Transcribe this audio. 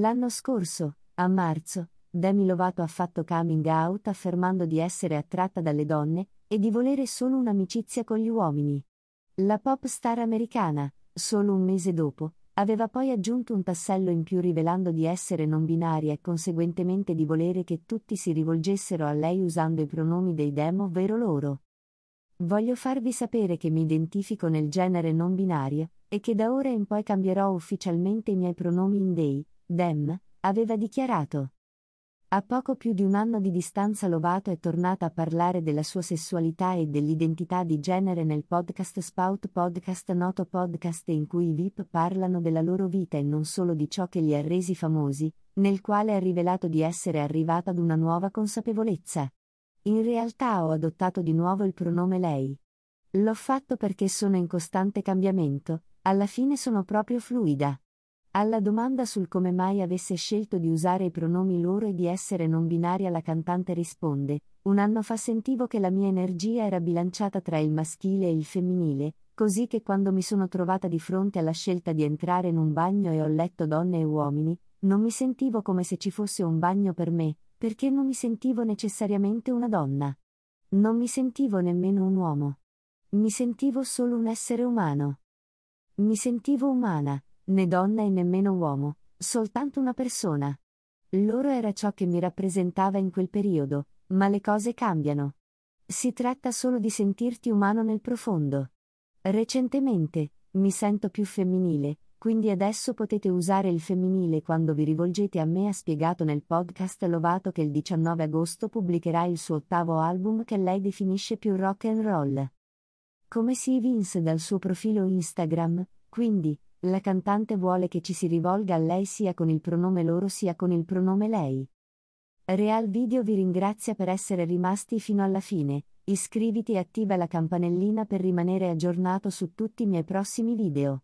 L'anno scorso, a marzo, Demi Lovato ha fatto coming out affermando di essere attratta dalle donne e di volere solo un'amicizia con gli uomini. La pop star americana, solo un mese dopo, aveva poi aggiunto un tassello in più rivelando di essere non binaria e conseguentemente di volere che tutti si rivolgessero a lei usando i pronomi dei demo, ovvero loro. Voglio farvi sapere che mi identifico nel genere non binario e che da ora in poi cambierò ufficialmente i miei pronomi in dei, Dem, aveva dichiarato. A poco più di un anno di distanza Lovato è tornata a parlare della sua sessualità e dell'identità di genere nel podcast Spout Podcast noto podcast in cui i VIP parlano della loro vita e non solo di ciò che li ha resi famosi, nel quale ha rivelato di essere arrivata ad una nuova consapevolezza. In realtà ho adottato di nuovo il pronome lei. L'ho fatto perché sono in costante cambiamento, alla fine sono proprio fluida. Alla domanda sul come mai avesse scelto di usare i pronomi loro e di essere non binaria la cantante risponde, un anno fa sentivo che la mia energia era bilanciata tra il maschile e il femminile, così che quando mi sono trovata di fronte alla scelta di entrare in un bagno e ho letto donne e uomini, non mi sentivo come se ci fosse un bagno per me, perché non mi sentivo necessariamente una donna. Non mi sentivo nemmeno un uomo. Mi sentivo solo un essere umano. Mi sentivo umana né donna e nemmeno uomo, soltanto una persona. Loro era ciò che mi rappresentava in quel periodo, ma le cose cambiano. Si tratta solo di sentirti umano nel profondo. Recentemente, mi sento più femminile, quindi adesso potete usare il femminile quando vi rivolgete a me ha spiegato nel podcast Lovato che il 19 agosto pubblicherà il suo ottavo album che lei definisce più rock and roll. Come si evince dal suo profilo Instagram, quindi, la cantante vuole che ci si rivolga a lei sia con il pronome loro sia con il pronome lei. Real Video vi ringrazia per essere rimasti fino alla fine, iscriviti e attiva la campanellina per rimanere aggiornato su tutti i miei prossimi video.